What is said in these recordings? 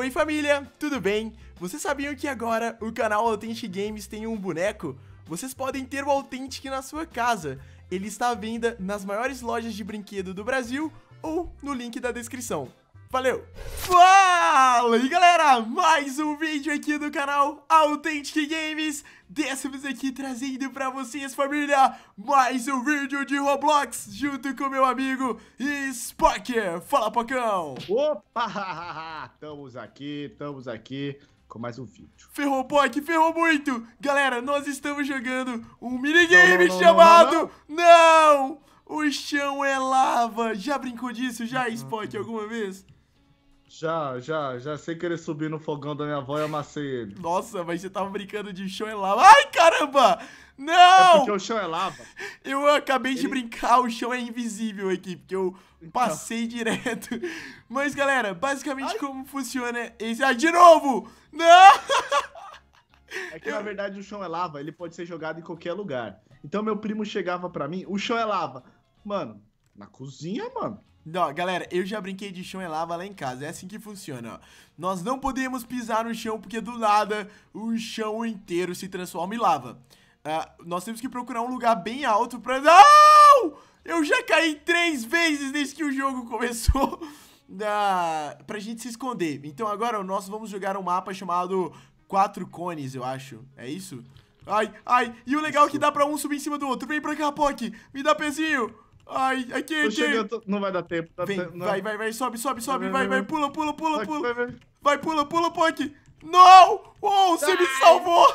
Oi família, tudo bem? Vocês sabiam que agora o canal Authentic Games tem um boneco? Vocês podem ter o Authentic na sua casa. Ele está à venda nas maiores lojas de brinquedo do Brasil ou no link da descrição. Valeu! Fala aí galera, mais um vídeo aqui do canal Authentic Games Dessa vez aqui trazendo pra vocês família, mais um vídeo de Roblox Junto com meu amigo Spocker. fala Pocão! Opa, estamos aqui, estamos aqui com mais um vídeo Ferrou Poc, ferrou muito! Galera, nós estamos jogando um minigame não, não, chamado... Não, não, O chão é lava! Já brincou disso já, Spock, alguma vez? Já, já, já que querer subir no fogão da minha avó e amassei ele. Nossa, mas você tava brincando de chão e lava. Ai, caramba! Não! É porque o chão é lava. Eu acabei ele... de brincar, o chão é invisível aqui, porque eu então. passei direto. Mas, galera, basicamente Ai. como funciona esse... Ah, de novo! Não! É que, na verdade, o chão é lava, ele pode ser jogado em qualquer lugar. Então, meu primo chegava pra mim, o chão é lava. Mano, na cozinha, mano galera, eu já brinquei de chão em lava lá em casa, é assim que funciona, ó. Nós não podemos pisar no chão porque do nada o chão inteiro se transforma em lava. Uh, nós temos que procurar um lugar bem alto pra... Não! Eu já caí três vezes desde que o jogo começou da... Ah, pra gente se esconder. Então agora nós vamos jogar um mapa chamado Quatro Cones, eu acho. É isso? Ai, ai, e o legal é que dá pra um subir em cima do outro. Vem pra cá, Pock, me dá pezinho. Ai, aqui, aqui. Tô não vai dar tempo. Tá Vem, tempo vai, vai, vai, sobe, sobe, sobe, vai, vai, vai, vai. pula, pula, pula, pula. Vai, vai, pula, pula, Pock. Não! oh você Ai. me salvou!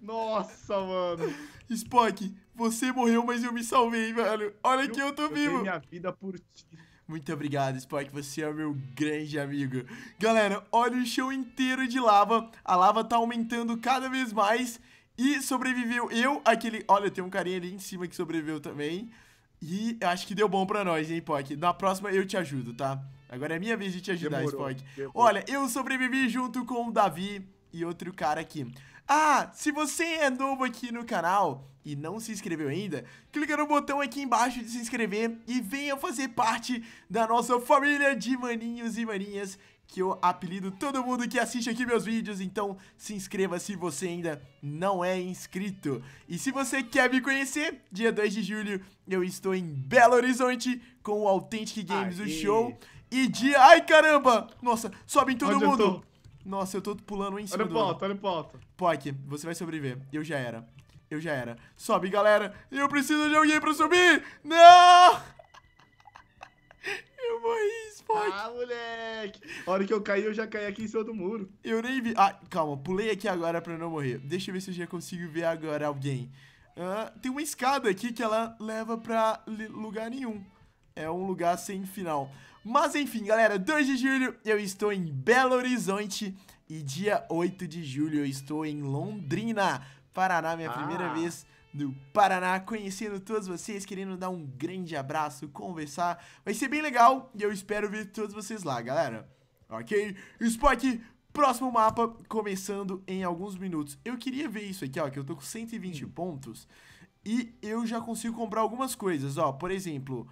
Nossa, mano. Spock, você morreu, mas eu me salvei, velho. Olha aqui, que eu tô eu vivo. minha vida por ti. Muito obrigado, Spock. Você é meu grande amigo. Galera, olha o chão inteiro de lava. A lava tá aumentando cada vez mais. E sobreviveu eu, aquele... Olha, tem um carinha ali em cima que sobreviveu também. E eu acho que deu bom pra nós, hein, Spock? Na próxima eu te ajudo, tá? Agora é minha vez de te ajudar, Spock. Olha, eu sobrevivi junto com o Davi e outro cara aqui. Ah, se você é novo aqui no canal, e não se inscreveu ainda, clica no botão aqui embaixo de se inscrever e venha fazer parte da nossa família de maninhos e maninhas que eu apelido todo mundo que assiste aqui meus vídeos, então se inscreva se você ainda não é inscrito. E se você quer me conhecer, dia 2 de julho eu estou em Belo Horizonte com o Authentic Games, Aê. o show. E dia... Ai, caramba! Nossa, sobe em todo Onde mundo! Eu Nossa, eu tô pulando em cima Olha do... Olha pra alto, olha o alto. Pock, você vai sobreviver. Eu já era. Eu já era. Sobe, galera. Eu preciso de alguém pra subir. Não! Eu morri, Spock. Ah, moleque. A hora que eu caí, eu já caí aqui em cima do muro. Eu nem vi. Ah, calma. Pulei aqui agora pra não morrer. Deixa eu ver se eu já consigo ver agora alguém. Ah, tem uma escada aqui que ela leva pra lugar nenhum. É um lugar sem final. Mas enfim, galera, 2 de julho eu estou em Belo Horizonte e dia 8 de julho eu estou em Londrina. Paraná, minha ah. primeira vez no Paraná, conhecendo todos vocês, querendo dar um grande abraço, conversar. Vai ser bem legal e eu espero ver todos vocês lá, galera. Ok? Spike, próximo mapa, começando em alguns minutos. Eu queria ver isso aqui, ó, que eu tô com 120 hum. pontos e eu já consigo comprar algumas coisas, ó. Por exemplo,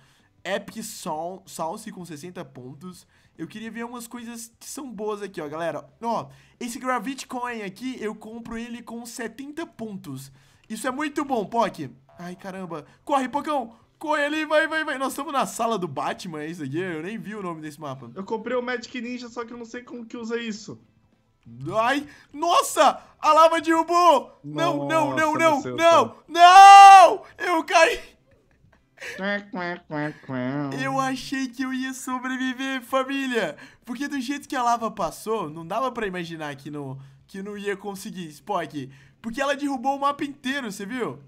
Epic Sol, Salsi com 60 pontos. Eu queria ver umas coisas que são boas aqui, ó, galera. Ó, esse Gravity Coin aqui, eu compro ele com 70 pontos. Isso é muito bom, Pok. Ai, caramba. Corre, Pocão. Corre ali, vai, vai, vai. Nós estamos na sala do Batman, é isso aqui. Eu nem vi o nome desse mapa. Eu comprei o Magic Ninja, só que eu não sei como que usa isso. Ai, nossa! A lava derrubou! Não, não, não, não, é não, não! Eu caí! Eu achei que eu ia sobreviver, família! Porque do jeito que a lava passou, não dava pra imaginar que não, que não ia conseguir, Spock. Porque ela derrubou o mapa inteiro, você viu?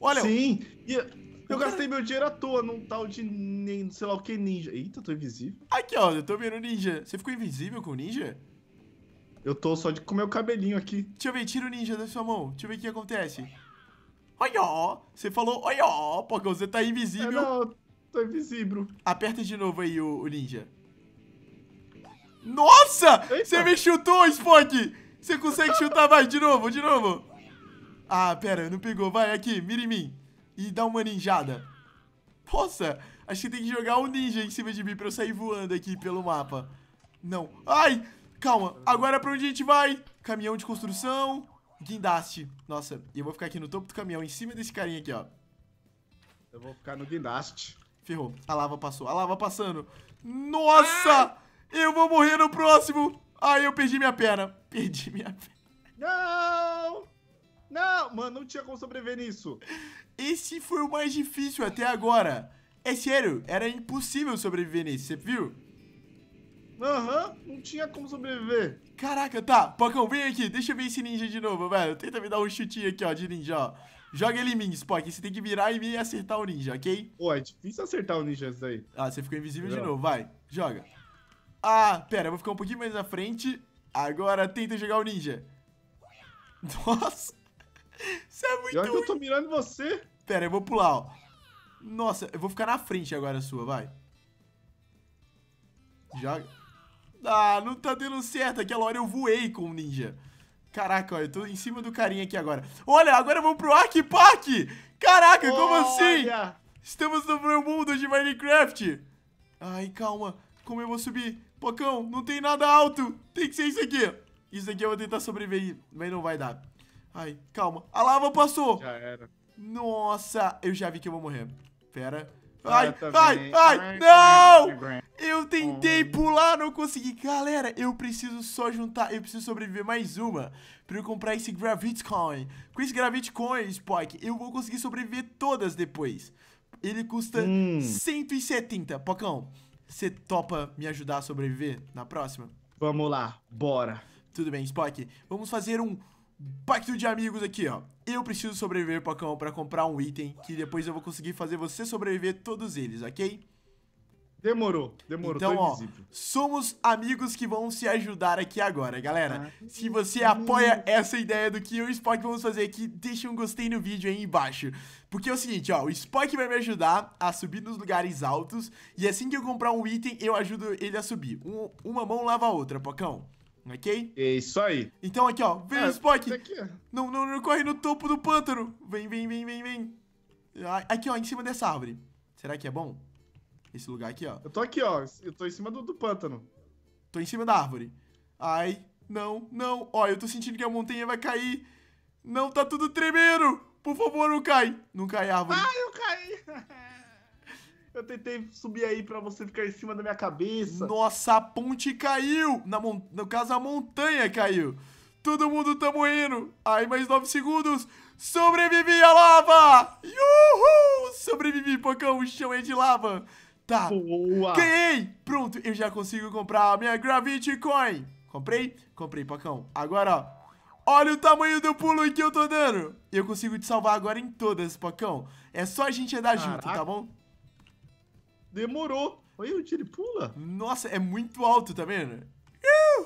Olha. Sim, eu, eu gastei meu dinheiro à toa num tal de nem, sei lá o que ninja. Eita, eu tô invisível. Aqui, ó, eu tô vendo ninja. Você ficou invisível com o ninja? Eu tô só de comer o cabelinho aqui. Deixa eu ver, tira o ninja da sua mão. Deixa eu ver o que acontece. Olha, ó. Você falou, olha, ó, Pogão, você tá invisível. É, não, tô invisível. Aperta de novo aí o, o ninja. Nossa! Você me chutou, Spock! Você consegue chutar, vai, de novo, de novo. Ah, pera, não pegou. Vai, aqui, mira em mim. E dá uma ninjada. Nossa, acho que tem que jogar o um ninja em cima de mim pra eu sair voando aqui pelo mapa. Não. Ai, calma. Agora pra onde a gente vai? Caminhão de construção guindaste. Nossa, e eu vou ficar aqui no topo do caminhão, em cima desse carinha aqui, ó. Eu vou ficar no guindaste. Ferrou. A lava passou. A lava passando. Nossa! Ah! Eu vou morrer no próximo! Ai, eu perdi minha perna. Perdi minha perna. Não! Não! Mano, não tinha como sobreviver nisso. Esse foi o mais difícil até agora. É sério, era impossível sobreviver nesse, você viu? Aham, uhum, não tinha como sobreviver. Caraca, tá. Pocão, vem aqui. Deixa eu ver esse ninja de novo, velho. Tenta me dar um chutinho aqui, ó, de ninja, ó. Joga ele em mim, Spock. Você tem que virar em mim e acertar o ninja, ok? Pô, é difícil acertar o ninja isso aí. Ah, você ficou invisível Legal. de novo. Vai, joga. Ah, pera. Eu vou ficar um pouquinho mais na frente. Agora tenta jogar o ninja. Nossa. Você é muito E olha que eu tô mirando você. Pera, eu vou pular, ó. Nossa, eu vou ficar na frente agora sua, vai. Joga. Ah, não tá dando certo. Aquela hora eu voei com o ninja. Caraca, eu tô em cima do carinha aqui agora. Olha, agora vamos pro Ark Park! Caraca, como assim? Estamos no meu mundo de Minecraft. Ai, calma. Como eu vou subir? Pocão, não tem nada alto. Tem que ser isso aqui. Isso aqui eu vou tentar sobreviver, mas não vai dar. Ai, calma. A lava passou. Já era. Nossa, eu já vi que eu vou morrer. Pera. É, ai, ai, ai, não! Eu tentei uhum. pular, não consegui. Galera, eu preciso só juntar, eu preciso sobreviver mais uma pra eu comprar esse gravitcoin. Com esse Gravitcoin, Spock, Spike, eu vou conseguir sobreviver todas depois. Ele custa hum. 170. Pocão, você topa me ajudar a sobreviver na próxima? Vamos lá, bora. Tudo bem, Spock. Vamos fazer um Pacto de amigos aqui, ó. Eu preciso sobreviver, Pocão, pra comprar um item que depois eu vou conseguir fazer você sobreviver todos eles, ok? Demorou, demorou, então, ó, somos amigos que vão se ajudar aqui agora, galera. Ah, se você apoia uhum. essa ideia do que eu e o Spock vamos fazer aqui, deixa um gostei no vídeo aí embaixo. Porque é o seguinte, ó, o Spock vai me ajudar a subir nos lugares altos e assim que eu comprar um item, eu ajudo ele a subir. Um, uma mão lava a outra, Pocão. Ok? É isso aí. Então aqui, ó. Vem, ah, Spock. Aqui, é. Não, não, não corre no topo do pântano. Vem, vem, vem, vem, vem. Ah, aqui, ó, em cima dessa árvore. Será que é bom? Esse lugar aqui, ó. Eu tô aqui, ó. Eu tô em cima do, do pântano. Tô em cima da árvore. Ai, não, não. Ó, eu tô sentindo que a montanha vai cair. Não, tá tudo tremendo. Por favor, não cai. Não cai a árvore. Ah, eu caí. Eu tentei subir aí para você ficar em cima da minha cabeça. Nossa, a ponte caiu! Na mon... No caso, a montanha caiu. Todo mundo tá morrendo. Aí, mais nove segundos. Sobrevivi à lava! Uhul! Sobrevivi, Pocão. O chão é de lava. Tá. Boa. Ganhei! Pronto, eu já consigo comprar a minha Gravity Coin. Comprei? Comprei, Pocão. Agora, ó. Olha o tamanho do pulo que eu tô dando. Eu consigo te salvar agora em todas, Pocão. É só a gente andar Caraca. junto, tá bom? Demorou. Olha onde ele pula. Nossa, é muito alto, tá vendo?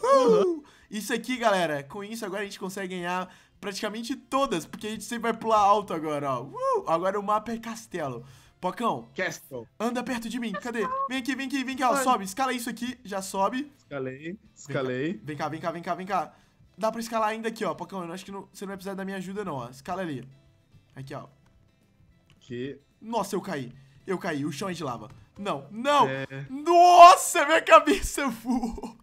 Uhum. Isso aqui, galera, com isso agora a gente consegue ganhar praticamente todas, porque a gente sempre vai pular alto agora, ó. Uh, agora o mapa é castelo. Pocão, Castle. anda perto de mim, cadê? Vem aqui, vem aqui, vem cá, ó, sobe, escala isso aqui, já sobe. Escalei, escalei. Vem cá, vem cá, vem cá, vem cá. Dá pra escalar ainda aqui, ó, Pocão, eu acho que não, você não vai precisar da minha ajuda não, ó. Escala ali. Aqui, ó. Que... Nossa, eu caí, eu caí, o chão é de lava. Não, não! É... Nossa, minha cabeça voou!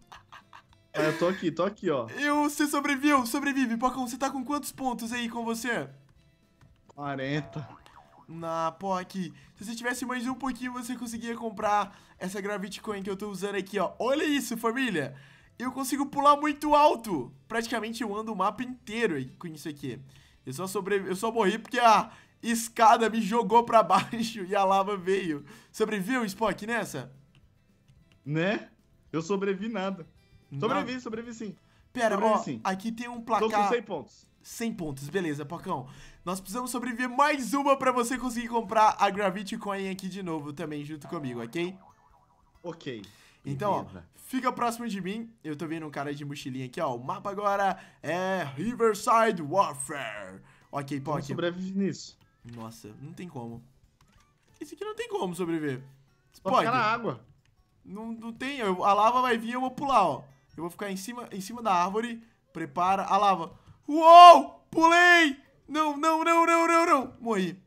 Ah, eu tô aqui, tô aqui, ó. Eu, você sobreviveu, sobrevive. Pocão, você tá com quantos pontos aí com você? 40. Na, pô, aqui. Se você tivesse mais um pouquinho, você conseguia comprar essa Gravity Coin que eu tô usando aqui, ó. Olha isso, família! Eu consigo pular muito alto. Praticamente eu ando o mapa inteiro com isso aqui. Eu só, sobre... eu só morri porque a ah, escada me jogou pra baixo e a lava veio. Sobreviveu, Spock, nessa? Né? Eu sobrevivi nada. Sobrevivi, Não. sobrevivi sim. Pera, sobrevivi, ó, sim. aqui tem um placar... Tô com 100 pontos. 100 pontos, beleza, Pocão. Nós precisamos sobreviver mais uma pra você conseguir comprar a Gravity Coin aqui de novo também, junto comigo, ok? Ok. Então, ó, fica próximo de mim. Eu tô vendo um cara de mochilinha aqui, ó. O mapa agora é Riverside Warfare. Ok, Pokémon. Sobrevive nisso. Nossa, não tem como. Esse aqui não tem como sobreviver. Você pode. ficar na água. Não, não tem. a lava vai vir e eu vou pular, ó. Eu vou ficar em cima, em cima da árvore. Prepara a lava. Uou! Pulei! Não, não, não, não, não, não. Morri.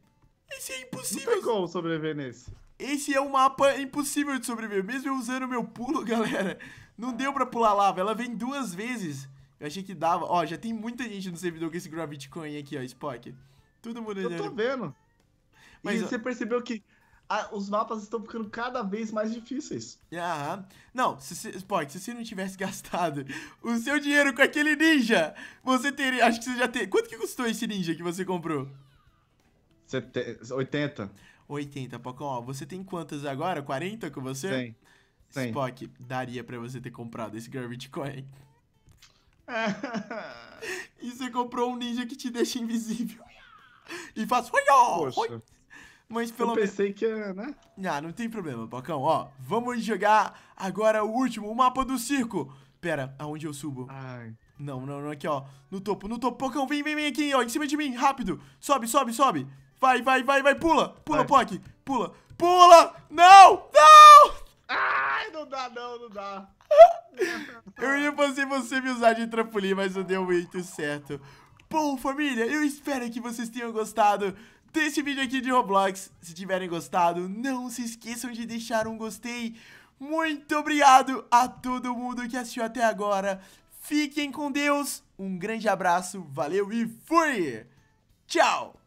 Esse é impossível. Não tem como sobreviver nesse. Esse é um mapa impossível de sobreviver. Mesmo eu usando meu pulo, galera, não deu pra pular a lava. Ela vem duas vezes. Eu achei que dava. Ó, já tem muita gente no servidor com esse Gravity Coin aqui, ó, Spock. Tudo muralha Eu tô vendo. Mas, e você percebeu que a, os mapas estão ficando cada vez mais difíceis. Aham. Não, se, se, se você não tivesse gastado o seu dinheiro com aquele ninja, você teria. Acho que você já tem. Quanto que custou esse ninja que você comprou? 80. 80, Pocão. Ó, você tem quantas agora? 40 com você? Tem. Spock, daria pra você ter comprado esse Garbage Coin. e você comprou um ninja que te deixa invisível. e faço. Poxa. Mas pelo menos. Eu pensei que é, né? Ah, não tem problema, Bocão. Ó, vamos jogar agora o último, o mapa do circo. Pera, aonde eu subo? Ai. Não, não, não, aqui, ó. No topo, no topo. Bocão, vem, vem, vem aqui, ó. Em cima de mim, rápido. Sobe, sobe, sobe. Vai, vai, vai, vai. Pula, pula, Poc. Pula, pula. Não, não. Ai, não dá, não, não dá. eu ia fazer você me usar de trampolim, mas não deu muito certo. Bom, família, eu espero que vocês tenham gostado desse vídeo aqui de Roblox. Se tiverem gostado, não se esqueçam de deixar um gostei. Muito obrigado a todo mundo que assistiu até agora. Fiquem com Deus, um grande abraço, valeu e fui! Tchau!